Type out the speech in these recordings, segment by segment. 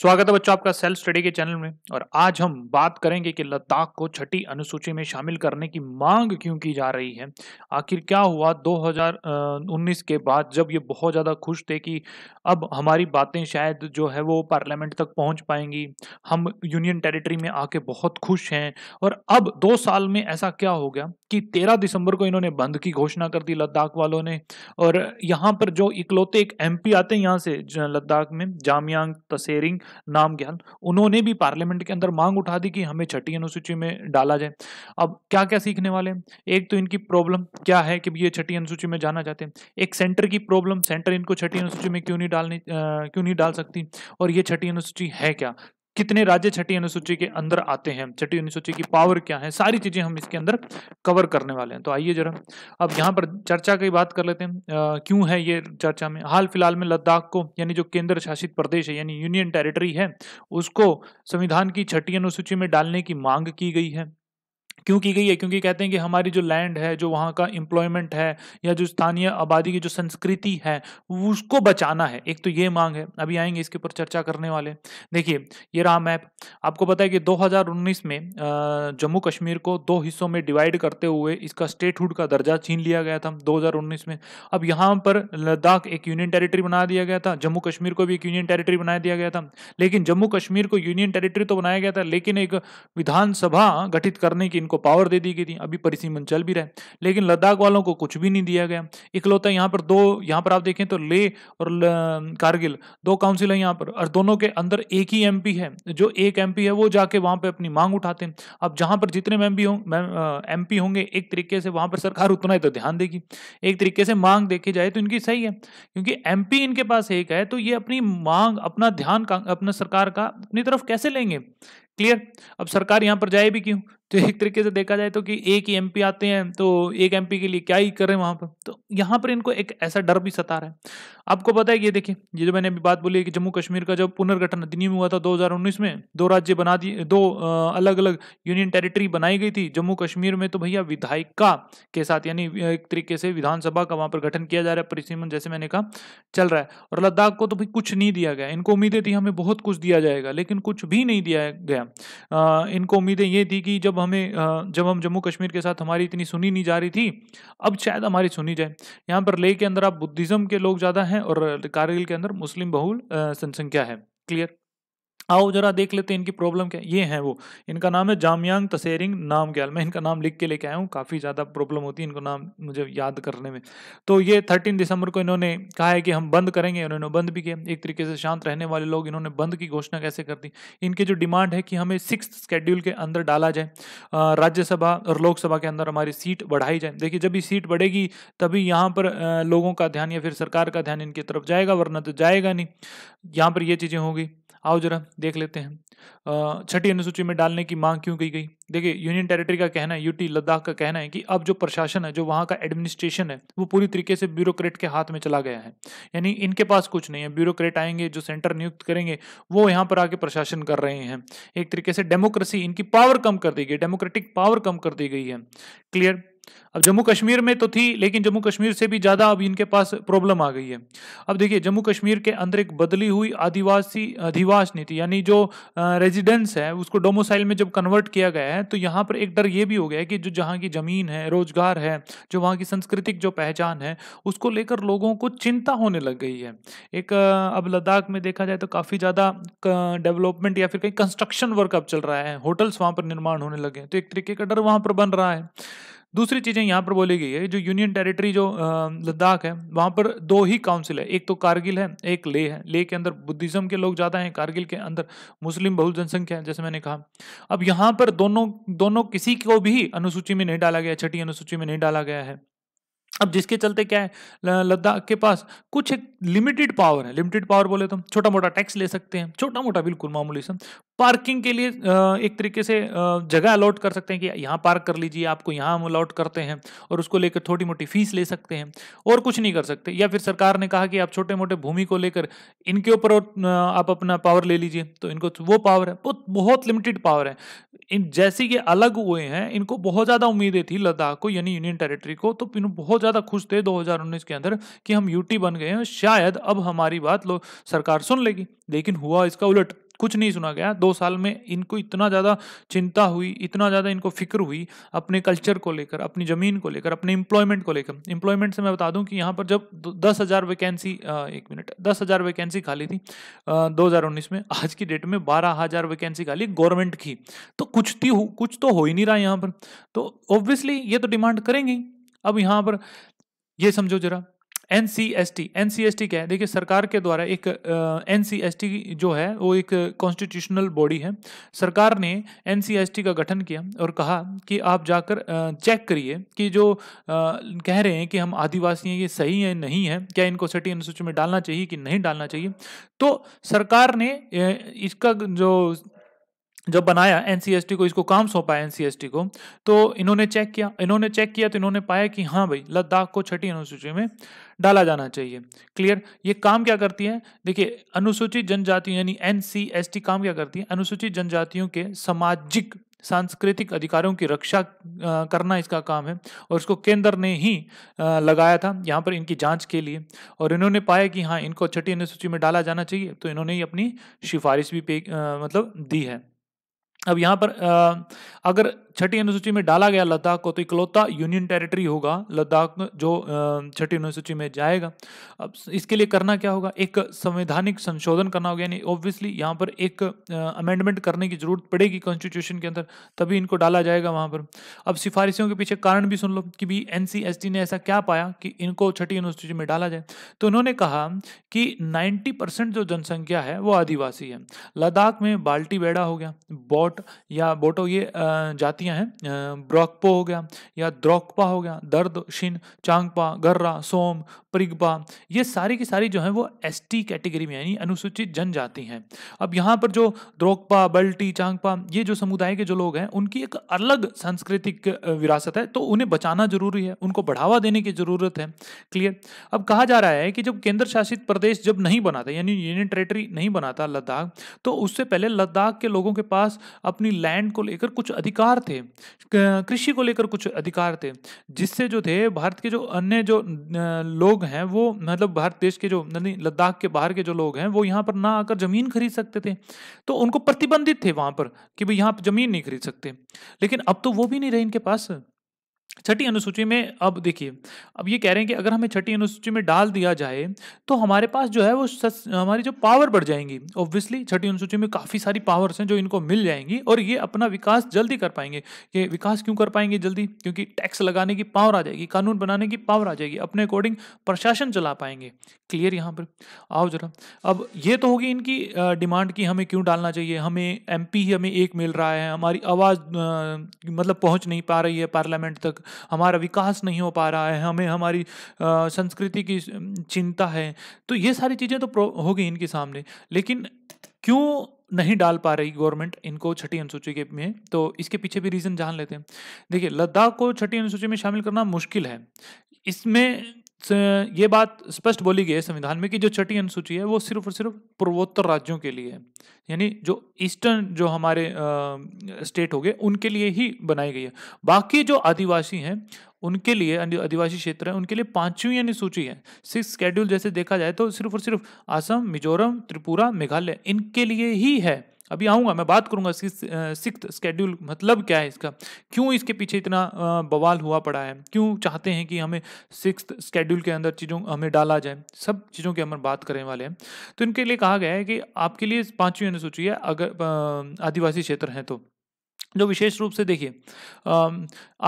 स्वागत है बच्चों आपका सेल्फ स्टडी के चैनल में और आज हम बात करेंगे कि लद्दाख को छठी अनुसूची में शामिल करने की मांग क्यों की जा रही है आखिर क्या हुआ 2019 के बाद जब ये बहुत ज़्यादा खुश थे कि अब हमारी बातें शायद जो है वो पार्लियामेंट तक पहुंच पाएंगी हम यूनियन टेरिटरी में आके बहुत खुश हैं और अब दो साल में ऐसा क्या हो गया कि तेरह दिसंबर को इन्होंने बंद की घोषणा कर दी लद्दाख वालों ने और यहाँ पर जो इकलौते एक एम आते हैं यहाँ से लद्दाख में जामयांग तसेरिंग नाम ज्ञान उन्होंने भी पार्लियामेंट के अंदर मांग उठा दी कि हमें छठी अनुसूची में डाला जाए अब क्या क्या सीखने वाले हैं एक तो इनकी प्रॉब्लम क्या है कि ये छठी अनुसूची में जाना चाहते हैं एक सेंटर की प्रॉब्लम सेंटर इनको छठी अनुसूची में क्यों नहीं डालनी क्यों नहीं डाल सकती और ये छठी अनुसूची है क्या कितने राज्य छठी अनुसूची के अंदर आते हैं छठी अनुसूची की पावर क्या है सारी चीजें हम इसके अंदर कवर करने वाले हैं तो आइए जरा अब यहाँ पर चर्चा की बात कर लेते हैं क्यों है ये चर्चा में हाल फिलहाल में लद्दाख को यानी जो केंद्र शासित प्रदेश है यानी यूनियन टेरिटरी है उसको संविधान की छठी अनुसूची में डालने की मांग की गई है क्यों की गई है क्योंकि कहते हैं कि हमारी जो लैंड है जो वहाँ का एम्प्लॉयमेंट है या जो स्थानीय आबादी की जो संस्कृति है उसको बचाना है एक तो ये मांग है अभी आएंगे इसके ऊपर चर्चा करने वाले देखिए ये रहा मैप आपको पता है कि 2019 में जम्मू कश्मीर को दो हिस्सों में डिवाइड करते हुए इसका स्टेटहुड का दर्जा छीन लिया गया था दो में अब यहाँ पर लद्दाख एक यूनियन टेरिटरी बना दिया गया था जम्मू कश्मीर को भी एक यूनियन टेरिटरी बना दिया गया था लेकिन जम्मू कश्मीर को यूनियन टेरिटरी तो बनाया गया था लेकिन एक विधानसभा गठित करने की इनको पावर दे दी गई थी अभी परिसीमन चल भी रहे लेकिन लद्दाख वालों को कुछ भी नहीं दिया गया इकलौता यहाँ पर दो यहाँ पर आप देखें तो ले और कारगिल दो काउंसिल है यहाँ पर और दोनों के अंदर एक ही एम है जो एक एम है वो जाके वहाँ पर अपनी मांग उठाते हैं अब जहाँ पर जितने एम हों एम होंगे एक तरीके से वहाँ पर सरकार उतना ही तो ध्यान देगी एक तरीके से मांग देखी जाए तो इनकी सही है क्योंकि एम इनके पास एक है तो ये अपनी मांग अपना ध्यान अपना सरकार का अपनी तरफ कैसे लेंगे क्लियर अब सरकार यहां पर जाए भी क्यों तो एक तरीके से देखा जाए तो कि एक ही एमपी आते हैं तो एक एमपी के लिए क्या ही कर रहे हैं वहाँ पर तो यहाँ पर इनको एक ऐसा डर भी सता रहा है आपको पता है ये देखिए ये जो मैंने अभी बात बोली कि जम्मू कश्मीर का जब पुनर्गठन अधिनियम हुआ था 2019 में दो राज्य बना दिए दो अलग अलग यूनियन टेरिटरी बनाई गई थी जम्मू कश्मीर में तो भैया विधायिका के साथ यानी एक तरीके से विधानसभा का वहाँ पर गठन किया जा रहा है परिसीमन जैसे मैंने कहा चल रहा है और लद्दाख को तो भाई कुछ नहीं दिया गया इनको उम्मीदें थी हमें बहुत कुछ दिया जाएगा लेकिन कुछ भी नहीं दिया गया इनको उम्मीदें ये थी कि जब हमें जब हम जम्मू कश्मीर के साथ हमारी इतनी सुनी नहीं जा रही थी अब शायद हमारी सुनी जाए यहाँ पर लेह के अंदर आप बुद्धिज़्म के लोग ज़्यादा हैं और कारगिल के अंदर मुस्लिम बहुल जनसंख्या है क्लियर आओ जरा देख लेते हैं इनकी प्रॉब्लम क्या ये है वो इनका नाम है जामयांग तसेरिंग नाम ग्याल मैं इनका नाम लिख के लेके आया हूँ काफ़ी ज़्यादा प्रॉब्लम होती है इनको नाम मुझे याद करने में तो ये थर्टीन दिसंबर को इन्होंने कहा है कि हम बंद करेंगे इन्होंने बंद भी किया एक तरीके से शांत रहने वाले लोग इन्होंने बंद की घोषणा कैसे कर दी इनकी जो डिमांड है कि हमें सिक्स स्केड्यूल के अंदर डाला जाए राज्यसभा और लोकसभा के अंदर हमारी सीट बढ़ाई जाए देखिए जब भी सीट बढ़ेगी तभी यहाँ पर लोगों का ध्यान या फिर सरकार का ध्यान इनकी तरफ जाएगा वरना तो जाएगा नहीं यहाँ पर ये चीज़ें होगी आओ जरा देख लेते हैं छठी अनुसूची में डालने की मांग क्यों की गई देखिए यूनियन टेरिटरी का कहना है यूटी लद्दाख का कहना है कि अब जो प्रशासन है जो वहाँ का एडमिनिस्ट्रेशन है वो पूरी तरीके से ब्यूरोक्रेट के हाथ में चला गया है यानी इनके पास कुछ नहीं है ब्यूरोक्रेट आएंगे जो सेंटर नियुक्त करेंगे वो यहाँ पर आके प्रशासन कर रहे हैं एक तरीके से डेमोक्रेसी इनकी पावर कम कर दी गई डेमोक्रेटिक पावर कम कर दी गई है क्लियर अब जम्मू कश्मीर में तो थी लेकिन जम्मू कश्मीर से भी ज़्यादा अब इनके पास प्रॉब्लम आ गई है अब देखिए जम्मू कश्मीर के अंदर एक बदली हुई आदिवासी अधिवास नीति यानी जो रेजिडेंस है उसको डोमोसाइल में जब कन्वर्ट किया गया है तो यहाँ पर एक डर ये भी हो गया है कि जो जहाँ की ज़मीन है रोजगार है जो वहाँ की सांस्कृतिक जो पहचान है उसको लेकर लोगों को चिंता होने लग गई है एक अब लद्दाख में देखा जाए तो काफ़ी ज़्यादा डेवलपमेंट या फिर कहीं कंस्ट्रक्शन वर्क अब चल रहा है होटल्स वहाँ पर निर्माण होने लगे तो एक तरीके का डर वहाँ पर बन रहा है दूसरी चीज़ें यहाँ पर बोली गई है जो यूनियन टेरिटरी जो लद्दाख है वहां पर दो ही काउंसिल है एक तो कारगिल है एक ले है लेह के अंदर बुद्धिज़्म के लोग ज़्यादा हैं कारगिल के अंदर मुस्लिम बहुल जनसंख्या है जैसे मैंने कहा अब यहाँ पर दोनों दोनों किसी को भी अनुसूची में नहीं डाला गया छठी अनुसूची में नहीं डाला गया है अब जिसके चलते क्या है लद्दाख के पास कुछ एक लिमिटेड पावर है लिमिटेड पावर बोले तो छोटा मोटा टैक्स ले सकते हैं छोटा मोटा बिल्कुल मामूली सा पार्किंग के लिए एक तरीके से जगह अलॉट कर सकते हैं कि यहाँ पार्क कर लीजिए आपको यहाँ हम अलॉट करते हैं और उसको लेकर थोड़ी मोटी फीस ले सकते हैं और कुछ नहीं कर सकते या फिर सरकार ने कहा कि आप छोटे मोटे भूमि को लेकर इनके ऊपर आप अपना पावर ले लीजिए तो इनको तो वो पावर है बहुत बहुत लिमिटेड पावर है इन जैसे ये अलग हुए हैं इनको बहुत ज़्यादा उम्मीदें थी लद्दाख को यानी यूनियन टेरेटरी को तो बहुत ज़्यादा खुश थे दो के अंदर कि हम यूटी बन गए हैं शायद अब हमारी बात लोग सरकार सुन लेगी लेकिन हुआ इसका उलट कुछ नहीं सुना गया दो साल में इनको इतना ज़्यादा चिंता हुई इतना ज़्यादा इनको फिक्र हुई अपने कल्चर को लेकर अपनी ज़मीन को लेकर अपने एम्प्लॉयमेंट को लेकर एम्प्लॉयमेंट से मैं बता दूं कि यहाँ पर जब दस हज़ार वैकेंसी एक मिनट दस हज़ार वैकेंसी खाली थी दो हज़ार उन्नीस में आज की डेट में बारह हज़ार वैकेंसी खाली गवर्नमेंट की तो कुछ थी कुछ तो हो ही नहीं रहा यहाँ पर तो ऑब्वियसली ये तो डिमांड करेंगे अब यहाँ पर ये समझो जरा N C S T N C S T क्या है देखिए सरकार के द्वारा एक एन सी एस टी जो है वो एक कॉन्स्टिट्यूशनल बॉडी है सरकार ने एन सी एस टी का गठन किया और कहा कि आप जाकर चेक करिए कि जो कह रहे हैं कि हम आदिवासी हैं ये सही है नहीं है क्या इनको सटी अनुसूची में डालना चाहिए कि नहीं डालना चाहिए तो सरकार ने इसका जो जब बनाया एनसीएसटी को इसको काम सौंपा एनसीएसटी को तो इन्होंने चेक किया इन्होंने चेक किया तो इन्होंने पाया कि हाँ भाई लद्दाख को छठी अनुसूची में डाला जाना चाहिए क्लियर ये काम क्या करती है देखिए अनुसूचित जनजाति यानी एनसीएसटी काम क्या करती है अनुसूचित जनजातियों के सामाजिक सांस्कृतिक अधिकारों की रक्षा करना इसका काम है और इसको केंद्र ने ही लगाया था यहाँ पर इनकी जांच के लिए और इन्होंने पाया कि हाँ इनको छठी अनुसूची में डाला जाना चाहिए तो इन्होंने ही अपनी सिफारिश भी पे मतलब दी है अब यहाँ पर अगर छठी अनुसूची में डाला गया लद्दाख को तो इकलौता यूनियन टेरिटरी होगा लद्दाख जो छठी अनुसूची में जाएगा अब इसके लिए करना क्या होगा एक संवैधानिक संशोधन करना होगा यानी ऑब्वियसली यहाँ पर एक अमेंडमेंट करने की जरूरत पड़ेगी कॉन्स्टिट्यूशन के अंदर तभी इनको डाला जाएगा वहाँ पर अब सिफारिशों के पीछे कारण भी सुन लो कि भाई एन ने ऐसा क्या पाया कि इनको छठी अनुसूची में डाला जाए तो उन्होंने कहा कि नाइन्टी परसेंट जो जनसंख्या है वो आदिवासी है लद्दाख में बाल्टी बेड़ा हो गया बोट या बोटो ये जातियाँ नदियां हैं ब्रॉकपो हो गया या द्रोकपा हो गया दर्द शिन चांगपा गर्रा सोम प्रिगपा ये सारी की सारी जो है वो एस कैटेगरी में यानी अनुसूचित जनजाति हैं अब यहाँ पर जो द्रोकपा बल्टी चांगपा ये जो समुदाय के जो लोग हैं उनकी एक अलग सांस्कृतिक विरासत है तो उन्हें बचाना जरूरी है उनको बढ़ावा देने की जरूरत है क्लियर अब कहा जा रहा है कि जब केंद्र शासित प्रदेश जब नहीं बनाता यानी यूनियन टेरेटरी नहीं बनाता लद्दाख तो उससे पहले लद्दाख के लोगों के पास अपनी लैंड को लेकर कुछ अधिकार थे कृषि को लेकर कुछ अधिकार थे जिससे जो थे भारत के जो अन्य जो लोग हैं वो मतलब भारत देश के जो लद्दाख के बाहर के जो लोग हैं वो यहाँ पर ना आकर जमीन खरीद सकते थे तो उनको प्रतिबंधित थे वहां पर कि भाई यहाँ पर जमीन नहीं खरीद सकते लेकिन अब तो वो भी नहीं रहे इनके पास छठी अनुसूची में अब देखिए अब ये कह रहे हैं कि अगर हमें छठी अनुसूची में डाल दिया जाए तो हमारे पास जो है वो सस, हमारी जो पावर बढ़ जाएंगी ऑब्वियसली छठी अनुसूची में काफ़ी सारी पावर्स हैं जो इनको मिल जाएंगी और ये अपना विकास जल्दी कर पाएंगे ये विकास क्यों कर पाएंगे जल्दी क्योंकि टैक्स लगाने की पावर आ जाएगी कानून बनाने की पावर आ जाएगी अपने अकॉर्डिंग प्रशासन चला पाएंगे क्लियर यहाँ पर आओ जरा अब ये तो होगी इनकी डिमांड कि हमें क्यों डालना चाहिए हमें एम ही हमें एक मिल रहा है हमारी आवाज़ मतलब पहुँच नहीं पा रही है पार्लियामेंट तक हमारा विकास नहीं हो पा रहा है हमें हमारी संस्कृति की चिंता है तो ये सारी चीज़ें तो होगी इनके सामने लेकिन क्यों नहीं डाल पा रही गवर्नमेंट इनको छठी अनुसूची के में तो इसके पीछे भी रीज़न जान लेते हैं देखिए लद्दाख को छठी अनुसूची में शामिल करना मुश्किल है इसमें ये बात स्पष्ट बोली गई है संविधान में कि जो छठी अनुसूची है वो सिर्फ और सिर्फ पूर्वोत्तर राज्यों के लिए है यानी जो ईस्टर्न जो हमारे आ, स्टेट हो गए उनके लिए ही बनाई गई है बाकी जो आदिवासी हैं उनके लिए आदिवासी क्षेत्र है उनके लिए पांचवी अनुसूची है सिक्स शेड्यूल जैसे देखा जाए तो सिर्फ और सिर्फ आसम मिजोरम त्रिपुरा मेघालय इनके लिए ही है अभी आऊँगा मैं बात करूँगा सिक्स स्केड्यूल मतलब क्या है इसका क्यों इसके पीछे इतना बवाल हुआ पड़ा है क्यों चाहते हैं कि हमें सिक्स स्केड्यूल के अंदर चीज़ों हमें डाला जाए सब चीज़ों की हम बात करने वाले हैं तो इनके लिए कहा गया है कि आपके लिए पाँचवीं अनुसूची है अगर आदिवासी क्षेत्र हैं तो जो विशेष रूप से देखिए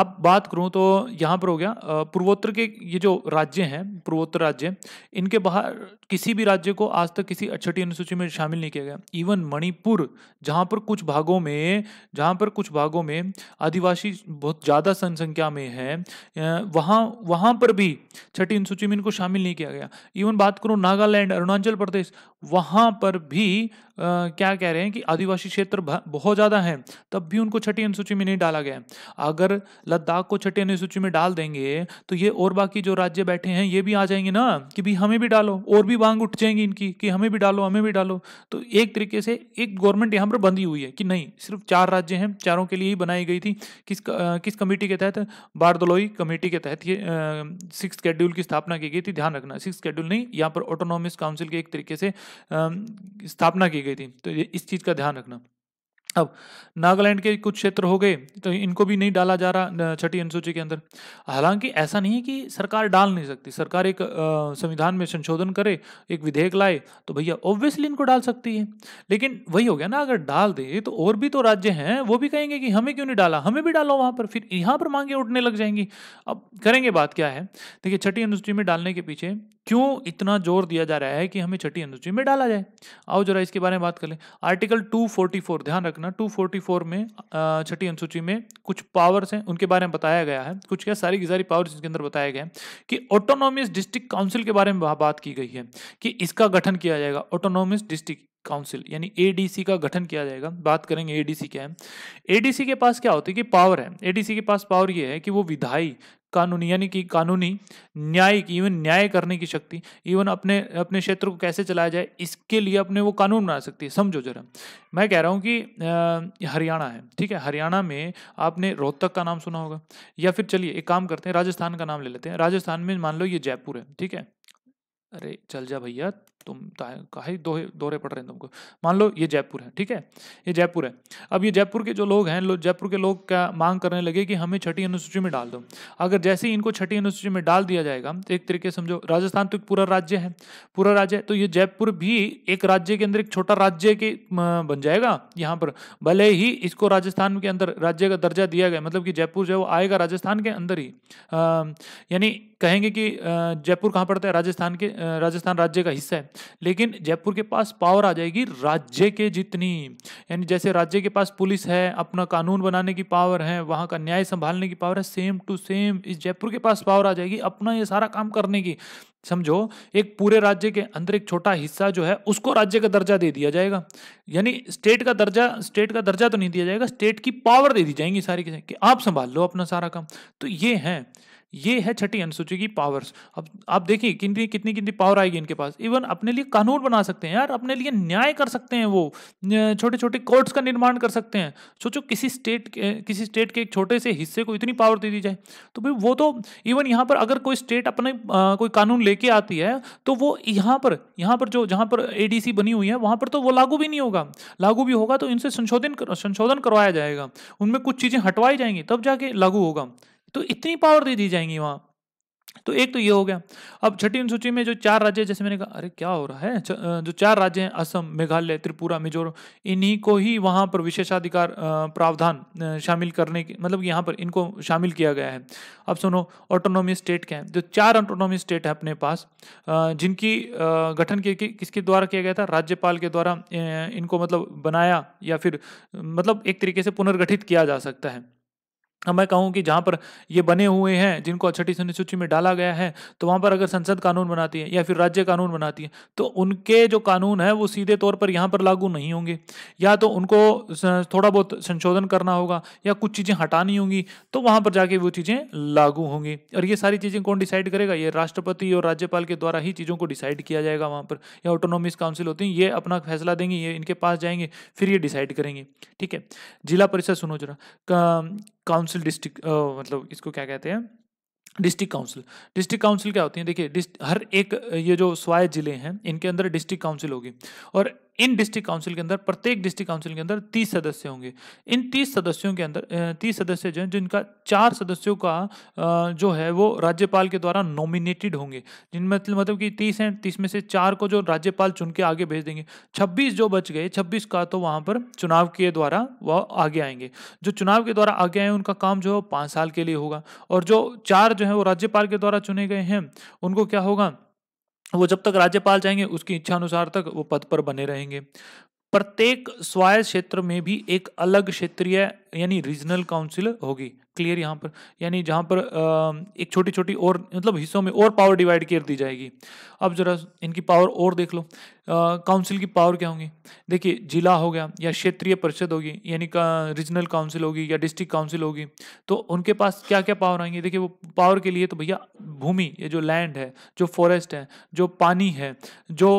अब बात करूं तो यहाँ पर हो गया पूर्वोत्तर के ये जो राज्य हैं पूर्वोत्तर राज्य इनके बाहर किसी भी राज्य को आज तक किसी अच्छी अनुसूची में शामिल नहीं किया गया इवन मणिपुर जहाँ पर कुछ भागों में जहाँ पर कुछ भागों में आदिवासी बहुत ज़्यादा जनसंख्या में है वहाँ वहाँ पर भी छठी अनुसूची में इनको शामिल नहीं किया गया इवन बात करूँ नागालैंड अरुणाचल प्रदेश वहाँ पर भी आ, क्या कह रहे हैं कि आदिवासी क्षेत्र बहुत ज़्यादा है तब भी उनको छठी अनुसूची में नहीं डाला गया अगर लद्दाख को छठी अनुसूची में डाल देंगे तो ये और बाकी जो राज्य बैठे हैं ये भी आ जाएंगे ना कि भी हमें भी डालो और भी मांग उठ जाएंगी इनकी कि हमें भी डालो हमें भी डालो तो एक तरीके से एक गवर्नमेंट यहाँ पर बंधी हुई है कि नहीं सिर्फ चार राज्य हैं चारों के लिए ही बनाई गई थी किस किस कमेटी के तहत बारदलोई कमेटी के तहत ये सिक्स शेड्यूल की स्थापना की गई थी ध्यान रखना सिक्स शेड्यूल नहीं यहाँ पर ऑटोनॉमस काउंसिल के एक तरीके से स्थापना की गई थी तो इस चीज़ का ध्यान रखना अब नागालैंड के कुछ क्षेत्र हो गए तो इनको भी नहीं डाला जा रहा छठी अनुसूची के अंदर हालांकि ऐसा नहीं है कि सरकार डाल नहीं सकती सरकार एक संविधान में संशोधन करे एक विधेयक लाए तो भैया ऑब्वियसली इनको डाल सकती है लेकिन वही हो गया ना अगर डाल दे तो और भी तो राज्य हैं वो भी कहेंगे कि हमें क्यों नहीं डाला हमें भी डालो वहाँ पर फिर यहाँ पर मांगे उठने लग जाएंगी अब करेंगे बात क्या है देखिए छठी अनुसूची में डालने के पीछे क्यों इतना जोर दिया जा रहा है कि हमें छठी अनुसूची में डाला जाए आओ जरा इसके बारे में बात कर लें आर्टिकल टू ध्यान रखना रखना 244 में छठी अनुसूची में कुछ पावर्स हैं उनके बारे में बताया गया है कुछ क्या सारी की सारी पावर्स इसके अंदर बताया गया है कि ऑटोनोमियस डिस्ट्रिक्ट काउंसिल के बारे में बात की गई है कि इसका गठन किया जाएगा ऑटोनोमियस डिस्ट्रिक्ट काउंसिल यानी एडीसी का गठन किया जाएगा बात करेंगे एडीसी क्या है एडीसी के पास क्या होती है कि पावर है एडीसी के पास पावर ये है कि वो विधायी कानूनी यानी कि कानूनी न्यायिक इवन न्याय करने की शक्ति इवन अपने अपने क्षेत्र को कैसे चलाया जाए इसके लिए अपने वो कानून बना सकती है समझो जरा मैं कह रहा हूँ कि हरियाणा है ठीक है हरियाणा में आपने रोहतक का नाम सुना होगा या फिर चलिए एक काम करते हैं राजस्थान का नाम ले लेते हैं राजस्थान में मान लो ये जयपुर है ठीक है अरे चल जा भैया तुम ही दोहे दोहरे पड़ रहे हैं तुमको मान लो ये जयपुर है ठीक है ये जयपुर है अब ये जयपुर के जो लोग हैं लो, जयपुर के लोग क्या मांग करने लगे कि हमें छठी अनुसूची में डाल दो अगर जैसे ही इनको छठी अनुसूची में डाल दिया जाएगा तो एक तरीके समझो राजस्थान तो एक पूरा राज्य है पूरा राज्य है तो ये जयपुर भी एक राज्य के अंदर एक छोटा राज्य के बन जाएगा यहाँ पर भले ही इसको राजस्थान के अंदर राज्य का दर्जा दिया गया मतलब कि जयपुर जो है वो आएगा राजस्थान के अंदर ही यानी कहेंगे कि जयपुर कहाँ पड़ता है राजस्थान के राजस्थान राज्य का हिस्सा है लेकिन जयपुर के पास पावर आ जाएगी राज्य के जितनी यानी जैसे राज्य के पास पुलिस है अपना कानून बनाने की पावर है वहाँ का न्याय संभालने की पावर है सेम टू सेम इस जयपुर के पास पावर आ जाएगी अपना ये सारा काम करने की समझो एक पूरे राज्य के अंदर एक छोटा हिस्सा जो है उसको राज्य का दर्जा दे दिया जाएगा यानी स्टेट का दर्जा स्टेट का दर्जा तो नहीं दिया जाएगा स्टेट की पावर दे दी जाएंगी सारी कि आप संभाल लो अपना सारा काम तो ये है ये है छठी अनुसूची की पावर्स अब आप देखिए कितनी कितनी कितनी पावर आएगी इनके पास इवन अपने लिए कानून बना सकते हैं यार अपने लिए न्याय कर सकते हैं वो छोटे छोटे कोर्ट्स का निर्माण कर सकते हैं सोचो किसी स्टेट किसी स्टेट के एक छोटे से हिस्से को इतनी पावर दे दी जाए तो भाई वो तो इवन यहाँ पर अगर कोई स्टेट अपने आ, कोई कानून लेके आती है तो वो यहाँ पर यहाँ पर जो जहाँ पर एडीसी बनी हुई है वहाँ पर तो वो लागू भी नहीं होगा लागू भी होगा तो इनसे संशोधन संशोधन करवाया जाएगा उनमें कुछ चीज़ें हटवाई जाएंगी तब जाके लागू होगा तो इतनी पावर दे दी जाएंगी वहाँ तो एक तो ये हो गया अब छठी अनुसूची में जो चार राज्य जैसे मैंने कहा अरे क्या हो रहा है जो चार राज्य हैं असम मेघालय त्रिपुरा मिजोरम इन्हीं को ही वहाँ पर विशेषाधिकार प्रावधान शामिल करने के मतलब यहाँ पर इनको शामिल किया गया है अब सुनो ऑटोनोमी स्टेट क्या है जो चार ऑटोनोमी स्टेट है अपने पास जिनकी गठन के, कि, किसके द्वारा किया गया था राज्यपाल के द्वारा इनको मतलब बनाया या फिर मतलब एक तरीके से पुनर्गठित किया जा सकता है अब मैं कहूं कि जहां पर ये बने हुए हैं जिनको अछठी अनुसूची में डाला गया है तो वहां पर अगर संसद कानून बनाती है या फिर राज्य कानून बनाती है तो उनके जो कानून है वो सीधे तौर पर यहाँ पर लागू नहीं होंगे या तो उनको थोड़ा बहुत संशोधन करना होगा या कुछ चीज़ें हटानी होंगी तो वहां पर जाके वो चीज़ें लागू होंगी और ये सारी चीज़ें कौन डिसाइड करेगा ये राष्ट्रपति और राज्यपाल के द्वारा ही चीज़ों को डिसाइड किया जाएगा वहाँ पर या ऑटोनॉमिस काउंसिल होती है ये अपना फैसला देंगे ये इनके पास जाएंगे फिर ये डिसाइड करेंगे ठीक है जिला परिषद सुनो जरा काउंसिल डिस्ट्रिक्ट मतलब इसको क्या कहते हैं डिस्ट्रिक्ट काउंसिल डिस्ट्रिक्ट काउंसिल क्या होती है देखिए हर एक ये जो स्वायत्त ज़िले हैं इनके अंदर डिस्ट्रिक्ट काउंसिल होगी और इन डिस्ट्रिक्ट काउंसिल के अंदर प्रत्येक डिस्ट्रिक्ट काउंसिल के अंदर तीस सदस्य होंगे इन तीस सदस्यों के अंदर तीस सदस्य जो हैं जिनका चार सदस्यों का जो है वो राज्यपाल के द्वारा नॉमिनेटेड होंगे जिन मतलब मतलब कि तीस हैं तीस में से चार को जो राज्यपाल चुन के आगे भेज देंगे छब्बीस जो बच गए छब्बीस का तो वहाँ पर चुनाव के द्वारा वह आगे आएंगे जो चुनाव के द्वारा आगे आए उनका काम जो है पाँच साल के लिए होगा और जो चार जो है वो राज्यपाल के द्वारा चुने गए हैं उनको क्या होगा वो जब तक राज्यपाल चाहेंगे उसकी इच्छा अनुसार तक वो पद पर बने रहेंगे प्रत्येक स्वायत्त क्षेत्र में भी एक अलग क्षेत्रीय यानी रीजनल काउंसिल होगी क्लियर यहाँ पर यानी जहाँ पर एक छोटी छोटी और मतलब हिस्सों में और पावर डिवाइड कर दी जाएगी अब जरा इनकी पावर और देख लो काउंसिल की पावर क्या होंगी देखिए जिला हो गया या क्षेत्रीय परिषद होगी यानी रीजनल काउंसिल होगी या डिस्ट्रिक्ट काउंसिल होगी तो उनके पास क्या क्या पावर आएंगे देखिए वो पावर के लिए तो भैया भूमि ये जो लैंड है जो फॉरेस्ट है जो पानी है जो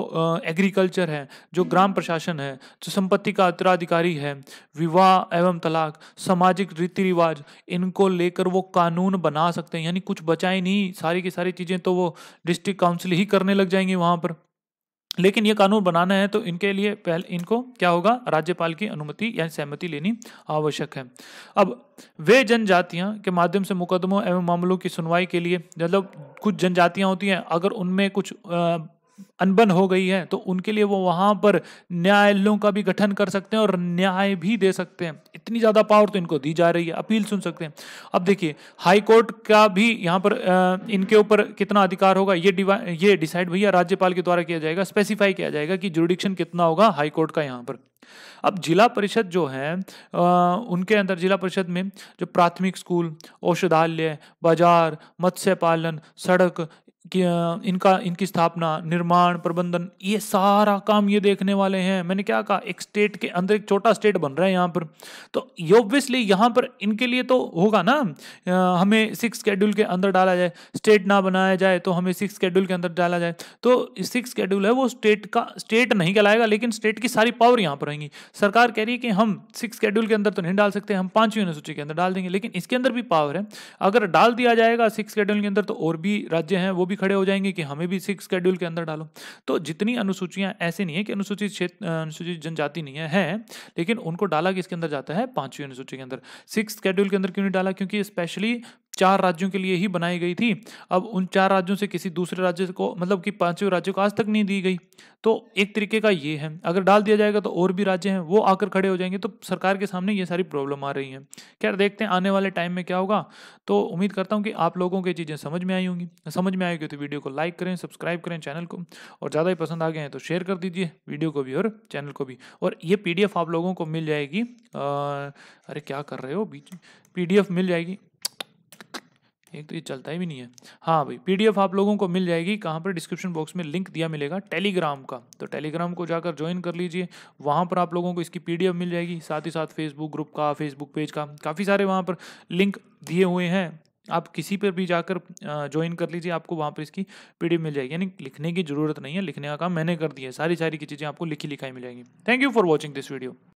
एग्रीकल्चर है जो ग्राम प्रशासन है जो संपत्ति का उत्तराधिकारी है विवाह एवं तलाक सामाजिक रीति रिवाज इन उनको लेकर वो कानून बना सकते हैं यानी कुछ बचाए नहीं सारी की सारी चीज़ें तो वो डिस्ट्रिक्ट काउंसिल ही करने लग जाएंगी वहाँ पर लेकिन ये कानून बनाना है तो इनके लिए पहले इनको क्या होगा राज्यपाल की अनुमति या सहमति लेनी आवश्यक है अब वे जनजातियां के माध्यम से मुकदमों एवं मामलों की सुनवाई के लिए मतलब कुछ जनजातियां होती हैं अगर उनमें कुछ अनबन हो गई है तो उनके लिए वो वहां पर न्यायालयों का भी गठन कर सकते हैं और न्याय भी दे सकते हैं इतनी ज़्यादा पावर तो इनको दी जा रही है अपील सुन सकते हैं अब देखिए हाई कोर्ट का भी यहाँ पर आ, इनके ऊपर कितना अधिकार होगा ये ये डिसाइड भैया राज्यपाल के द्वारा किया जाएगा स्पेसिफाई किया जाएगा कि जुडिक्शन कितना होगा हाईकोर्ट का यहाँ पर अब जिला परिषद जो है आ, उनके अंदर जिला परिषद में जो प्राथमिक स्कूल औषधालय बाजार मत्स्य पालन सड़क इनका इनकी स्थापना निर्माण प्रबंधन ये सारा काम ये देखने वाले हैं मैंने क्या कहा एक स्टेट के अंदर एक छोटा स्टेट बन रहा है यहाँ पर तो ऑब्वियसली यहाँ पर इनके लिए तो होगा ना हमें सिक्स स्केड्यूल के अंदर डाला जाए स्टेट ना बनाया जाए तो हमें सिक्स स्केड्यूल के अंदर डाला जाए तो सिक्स स्केड्यूल है वो स्टेट का स्टेट नहीं कहलाएगा लेकिन स्टेट की सारी पावर यहाँ पर रहेंगी सरकार कह रही है कि हम सिक्स स्केड्यूल के अंदर तो नहीं डाल सकते हम पांचवी अनुसूची के अंदर डाल देंगे लेकिन इसके अंदर भी पावर है अगर डाल दिया जाएगा सिक्स स्केड्यूल के अंदर तो और भी राज्य हैं वो भी खड़े हो जाएंगे कि हमें भी सिक्स शेड्यूल के अंदर डालो तो जितनी अनुसूचियाँ ऐसे नहीं है कि अनुसूचित क्षेत्र अनुसूचित जनजाति नहीं है, है लेकिन उनको डाला किसके अंदर जाता है पांचवी अनुसूची के अंदर सिक्स शेड्यूल के अंदर क्यों नहीं डाला क्योंकि स्पेशली चार राज्यों के लिए ही बनाई गई थी अब उन चार राज्यों से किसी दूसरे राज्य को मतलब कि पांचवें राज्य को आज तक नहीं दी गई तो एक तरीके का ये है अगर डाल दिया जाएगा तो और भी राज्य हैं वो आकर खड़े हो जाएंगे तो सरकार के सामने ये सारी प्रॉब्लम आ रही है खैर देखते हैं आने वाले टाइम में क्या होगा तो उम्मीद करता हूँ कि आप लोगों की चीज़ें समझ में आई होंगी समझ में आएगी तो वीडियो को लाइक करें सब्सक्राइब करें चैनल को और ज़्यादा ही पसंद आ गए हैं तो शेयर कर दीजिए वीडियो को भी और चैनल को भी और ये पी आप लोगों को मिल जाएगी अरे क्या कर रहे हो बीच पी मिल जाएगी एक तो ये चलता ही भी नहीं है हाँ भाई पीडीएफ आप लोगों को मिल जाएगी कहाँ पर डिस्क्रिप्शन बॉक्स में लिंक दिया मिलेगा टेलीग्राम का तो टेलीग्राम को जाकर ज्वाइन कर लीजिए वहाँ पर आप लोगों को इसकी पीडीएफ मिल जाएगी साथ ही साथ फेसबुक ग्रुप का फेसबुक पेज का काफ़ी सारे वहाँ पर लिंक दिए हुए हैं आप किसी पर भी जाकर ज्वाइन कर लीजिए आपको वहाँ पर इसकी पी मिल जाएगी यानी लिखने की ज़रूरत नहीं है लिखने का काम मैंने कर दिया है सारी सारी की चीज़ें आपको लिखी लिखाई मिल जाएंगी thank you for watching this video